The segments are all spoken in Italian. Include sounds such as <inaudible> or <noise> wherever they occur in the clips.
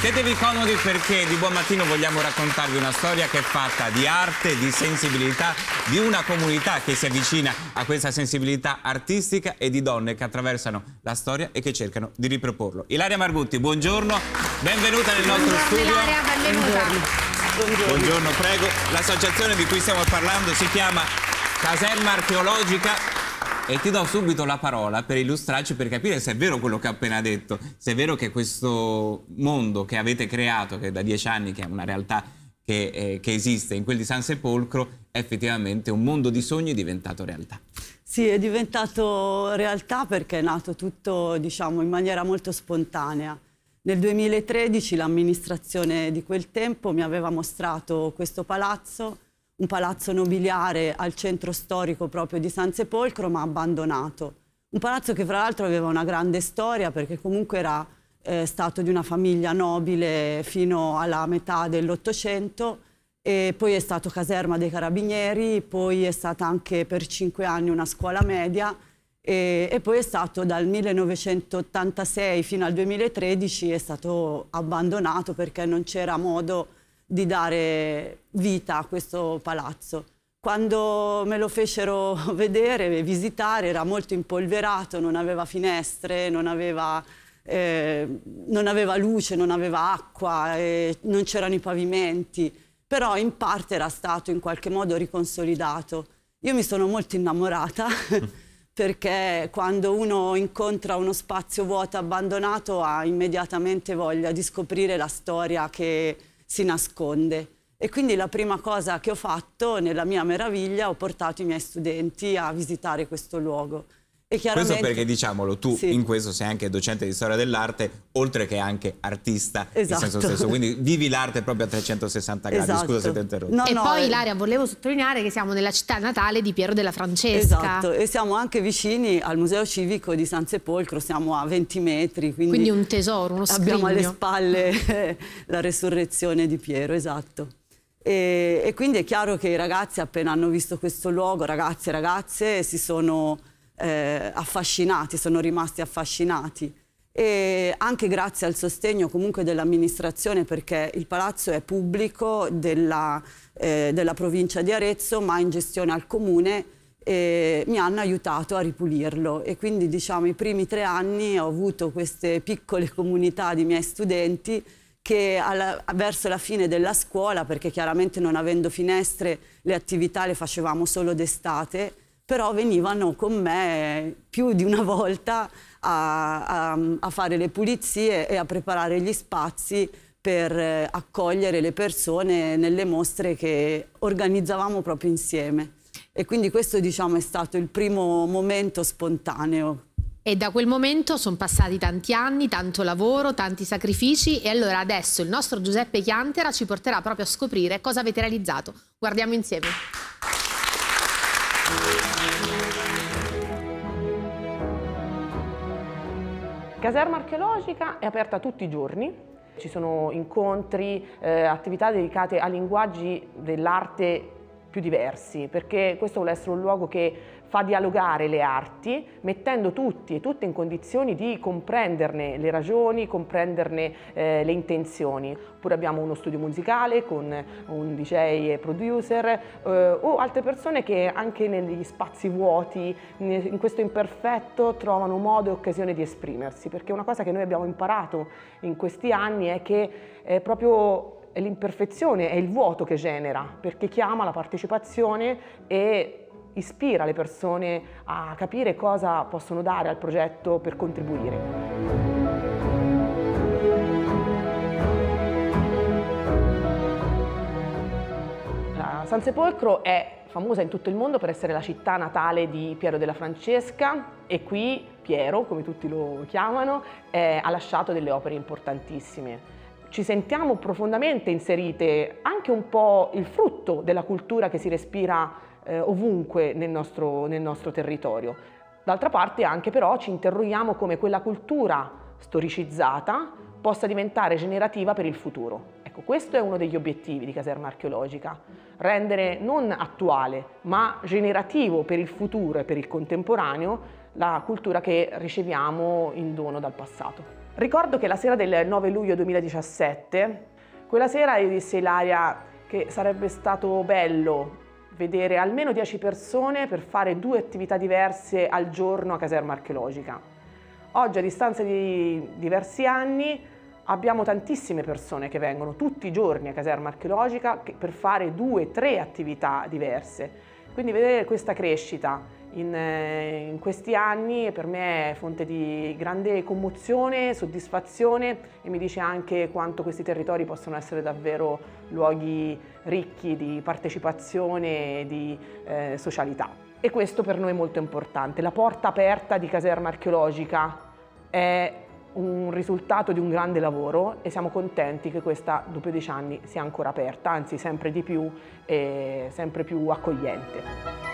Mettetevi comodi perché di buon mattino vogliamo raccontarvi una storia che è fatta di arte, di sensibilità, di una comunità che si avvicina a questa sensibilità artistica e di donne che attraversano la storia e che cercano di riproporlo. Ilaria Margutti, buongiorno, benvenuta nel nostro buongiorno, studio. Ilaria, benvenuta. Buongiorno. buongiorno prego. L'associazione di cui stiamo parlando si chiama Caserma Archeologica e ti do subito la parola per illustrarci, per capire se è vero quello che ho appena detto, se è vero che questo mondo che avete creato, che è da dieci anni che è una realtà che, eh, che esiste in quel di San Sepolcro, è effettivamente un mondo di sogni diventato realtà. Sì, è diventato realtà perché è nato tutto diciamo, in maniera molto spontanea. Nel 2013 l'amministrazione di quel tempo mi aveva mostrato questo palazzo un palazzo nobiliare al centro storico proprio di San Sepolcro, ma abbandonato. Un palazzo che fra l'altro aveva una grande storia perché comunque era eh, stato di una famiglia nobile fino alla metà dell'Ottocento e poi è stato caserma dei carabinieri, poi è stata anche per cinque anni una scuola media e, e poi è stato dal 1986 fino al 2013 è stato abbandonato perché non c'era modo di dare vita a questo palazzo. Quando me lo fecero <laughs> vedere, e visitare, era molto impolverato, non aveva finestre, non aveva, eh, non aveva luce, non aveva acqua, eh, non c'erano i pavimenti, però in parte era stato in qualche modo riconsolidato. Io mi sono molto innamorata <laughs> perché quando uno incontra uno spazio vuoto abbandonato ha immediatamente voglia di scoprire la storia che, si nasconde. E quindi la prima cosa che ho fatto, nella mia meraviglia, ho portato i miei studenti a visitare questo luogo. Chiaramente... Questo perché diciamolo, tu sì. in questo sei anche docente di storia dell'arte, oltre che anche artista esatto. in senso stesso, quindi vivi l'arte proprio a 360 gradi, esatto. scusa se ti ho interrotto. No, e no, poi eh... Ilaria, volevo sottolineare che siamo nella città natale di Piero della Francesca. Esatto, e siamo anche vicini al Museo Civico di San Sepolcro, siamo a 20 metri. Quindi, quindi un tesoro, uno scrigno. Abbiamo alle spalle <laughs> la resurrezione di Piero, esatto. E, e, quindi è chiaro che i ragazzi appena hanno visto questo luogo, ragazzi e ragazze, si sono eh, affascinati, sono rimasti affascinati. E anche grazie al sostegno comunque dell'amministrazione perché il palazzo è pubblico della, eh, della provincia di Arezzo ma in gestione al comune e mi hanno aiutato a ripulirlo e quindi diciamo i primi tre anni ho avuto queste piccole <laughs> comunità di miei studenti che alla, verso la fine della scuola, perché chiaramente non avendo finestre le attività le facevamo solo d'estate, però venivano con me più di una volta a, a, a fare le pulizie e a preparare gli spazi per accogliere le persone nelle mostre che organizzavamo proprio insieme. E quindi questo diciamo è stato il primo momento spontaneo e da quel momento sono passati tanti anni, tanto lavoro, tanti sacrifici e allora adesso il nostro Giuseppe Chiantera ci porterà proprio a scoprire cosa avete realizzato. Guardiamo insieme. caserma archeologica è aperta tutti i giorni, ci sono incontri, eh, attività dedicate a linguaggi dell'arte più diversi, perché questo vuole essere un luogo che fa dialogare le arti, mettendo tutti e tutte in condizioni di comprenderne le ragioni, comprenderne eh, le intenzioni. Oppure abbiamo uno studio musicale con un DJ e producer eh, o altre persone che anche negli spazi vuoti, in questo imperfetto, trovano modo e occasione di esprimersi, perché una cosa che noi abbiamo imparato in questi anni è che è proprio l'imperfezione, è il vuoto che genera, perché chiama la partecipazione e ispira le persone a capire cosa possono dare al progetto per contribuire. San Sepolcro è famosa in tutto il mondo per essere la città natale di Piero della Francesca e qui Piero, come tutti lo chiamano, è, ha lasciato delle opere importantissime ci sentiamo profondamente inserite, anche un po' il frutto della cultura che si respira eh, ovunque nel nostro, nel nostro territorio. D'altra parte anche però ci interroghiamo come quella cultura storicizzata possa diventare generativa per il futuro. Ecco, questo è uno degli obiettivi di Caserma Archeologica, rendere non attuale ma generativo per il futuro e per il contemporaneo la cultura che riceviamo in dono dal passato. Ricordo che la sera del 9 luglio 2017, quella sera io dissi a Ilaria che sarebbe stato bello vedere almeno 10 persone per fare due attività diverse al giorno a caserma archeologica. Oggi a distanza di diversi anni abbiamo tantissime persone che vengono tutti i giorni a caserma archeologica per fare due, tre attività diverse. Quindi vedere questa crescita in, eh, in questi anni per me è fonte di grande commozione, soddisfazione e mi dice anche quanto questi territori possono essere davvero luoghi ricchi di partecipazione e di eh, socialità. E questo per noi è molto importante. La porta aperta di caserma archeologica è un risultato di un grande lavoro e siamo contenti che questa, dopo dieci anni, sia ancora aperta, anzi sempre di più e sempre più accogliente.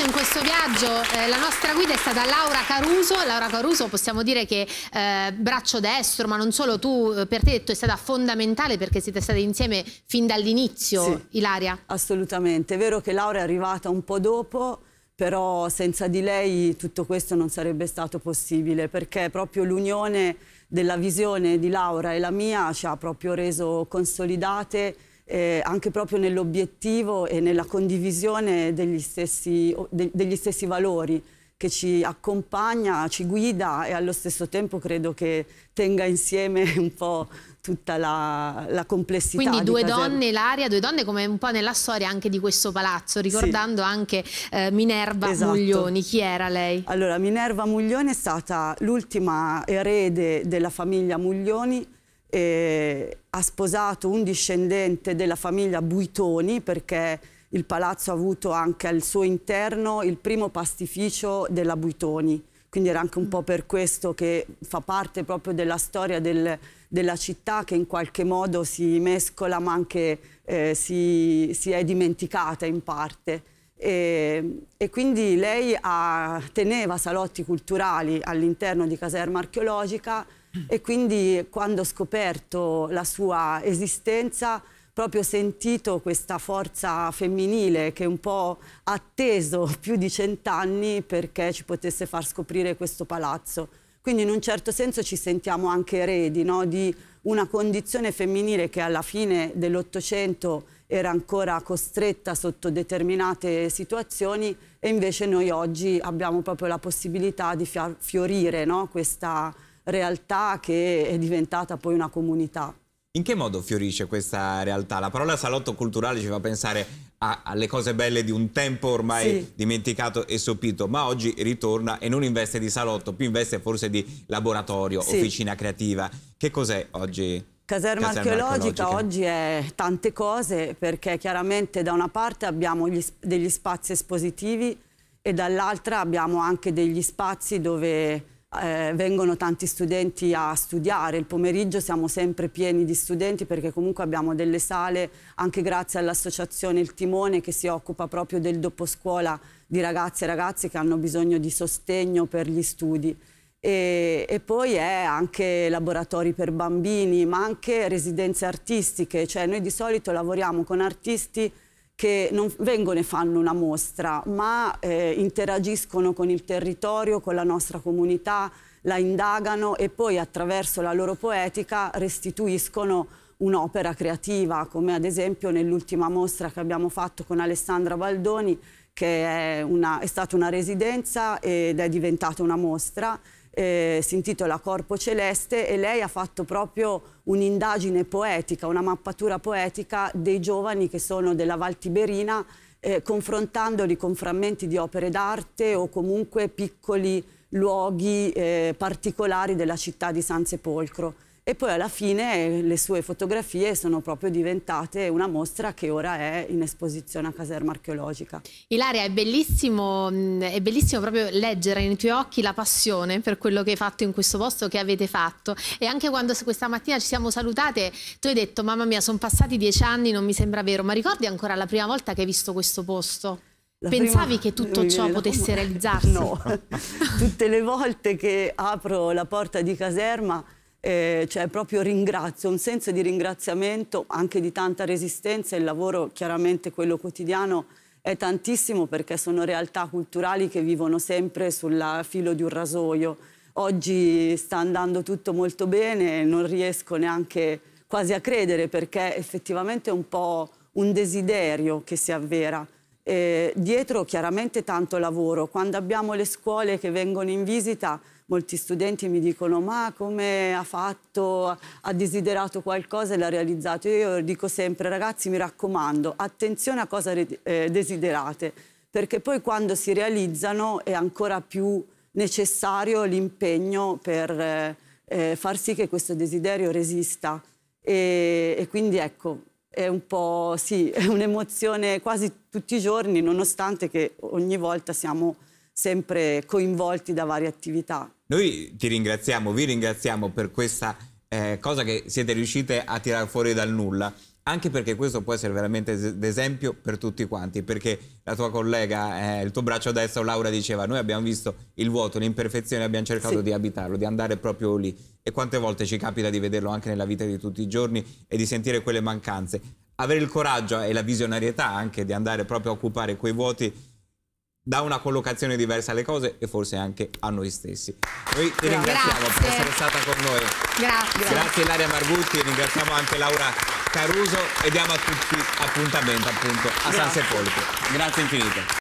in questo viaggio eh, la nostra guida è stata Laura Caruso. Laura Caruso possiamo dire che eh, braccio destro, ma non solo tu, eh, per te è stata fondamentale perché siete state insieme fin dall'inizio, sì, Ilaria. Assolutamente, è vero che Laura è arrivata un po' dopo, però senza di lei tutto questo non sarebbe stato possibile perché proprio l'unione della visione di Laura e la mia ci ha proprio reso consolidate eh, anche proprio nell'obiettivo e nella condivisione degli stessi, de, degli stessi valori che ci accompagna, ci guida e allo stesso tempo credo che tenga insieme <laughs> un po' tutta la, la complessità. Quindi due donne, l'aria, due donne come un po' nella storia anche di questo palazzo, ricordando sì. anche eh, Minerva esatto. Muglioni, chi era lei? Allora Minerva Muglioni è stata l'ultima erede della famiglia Muglioni eh, ha sposato un discendente della famiglia Buitoni perché il palazzo ha avuto anche al suo interno il primo pastificio della Buitoni. Quindi era anche un po' per questo che fa parte proprio della storia del, della città che in qualche modo si mescola ma anche eh, si, si, è dimenticata in parte. E, e quindi lei ha, teneva salotti culturali all'interno di Caserma Archeologica e quindi quando ho scoperto la sua esistenza proprio sentito questa forza femminile che un po' ha atteso <laughs> più di cent'anni perché ci potesse far scoprire questo palazzo. Quindi in un certo senso ci sentiamo anche eredi no? di una condizione femminile che alla fine dell'Ottocento era ancora costretta sotto determinate situazioni e invece noi oggi abbiamo proprio la possibilità di fiorire no? questa realtà che è diventata poi una comunità. In che modo fiorisce questa realtà? La parola salotto culturale ci fa pensare a, alle cose belle di un tempo ormai sì. dimenticato e sopito, ma oggi ritorna e non investe di salotto, più investe forse di laboratorio, sì. officina creativa. Che cos'è oggi? Caserma, Caserma archeologica, archeologica, oggi è tante cose perché chiaramente da una parte abbiamo gli, degli spazi espositivi e dall'altra abbiamo anche degli spazi dove eh, vengono tanti studenti a studiare, il pomeriggio siamo sempre pieni di studenti perché comunque abbiamo delle sale anche grazie all'associazione Il Timone che si occupa proprio del dopo scuola di ragazze e ragazze che hanno bisogno di sostegno per gli studi. E, e, poi è anche laboratori per bambini, ma anche residenze artistiche, cioè noi di solito lavoriamo con artisti che non vengono e fanno una mostra, ma eh, interagiscono con il territorio, con la nostra comunità, la indagano e poi attraverso la loro poetica restituiscono un'opera creativa, come ad esempio nell'ultima mostra che abbiamo fatto con Alessandra Baldoni, che è, una, è stata una residenza ed è diventata una mostra eh, si intitola Corpo Celeste e lei ha fatto proprio un'indagine poetica, una mappatura poetica dei giovani che sono della Val Tiberina eh, confrontandoli con frammenti di opere d'arte o comunque piccoli luoghi eh, particolari della città di San Sepolcro e poi alla fine eh, le sue fotografie sono proprio diventate una mostra che ora è in esposizione a Caserma Archeologica. Ilaria, è bellissimo, è bellissimo proprio leggere nei tuoi occhi la passione per quello che hai fatto in questo posto, che avete fatto e anche quando questa mattina ci siamo salutate tu hai detto mamma mia sono passati dieci anni, non mi sembra vero, ma ricordi ancora la prima volta che hai visto questo posto? La Pensavi prima... che tutto ciò potesse <laughs> realizzarsi? No, <laughs> tutte le volte che apro la porta di caserma eh, cioè proprio ringrazio, un senso di ringraziamento anche di tanta resistenza, il lavoro chiaramente quello quotidiano è tantissimo perché sono realtà culturali che vivono sempre sul filo di un rasoio. Oggi sta andando tutto molto bene, non riesco neanche quasi a credere perché effettivamente è un po' un desiderio che si avvera. Eh, dietro chiaramente tanto lavoro, quando abbiamo le scuole che vengono in visita molti studenti mi dicono ma come ha fatto, ha desiderato qualcosa e l'ha realizzato. Io dico sempre ragazzi mi raccomando, attenzione a cosa eh, desiderate, perché poi quando si realizzano è ancora più necessario l'impegno per eh, eh, far sì che questo desiderio resista. E, e quindi ecco, è un po' sì, <laughs> è un'emozione quasi tutti i giorni, nonostante che ogni volta siamo sempre coinvolti da varie attività. Noi ti ringraziamo, vi ringraziamo per questa eh, cosa che siete riuscite a tirare fuori dal nulla anche perché questo può essere veramente d'esempio per tutti quanti, perché la tua collega, eh, il tuo braccio destro, Laura, diceva noi abbiamo visto il vuoto, l'imperfezione, abbiamo cercato sì. di abitarlo, di andare proprio lì e quante volte ci capita di vederlo anche nella vita di tutti i giorni e di sentire quelle mancanze. Avere il coraggio e la visionarietà anche di andare proprio a occupare quei vuoti da una collocazione diversa alle cose e forse anche a noi stessi. Noi ti ringraziamo Grazie. per essere stata con noi. Grazie. Grazie Ilaria Margutti, ringraziamo anche Laura Caruso e diamo a tutti appuntamento appunto a Grazie. San Sepolcro. Grazie infinite.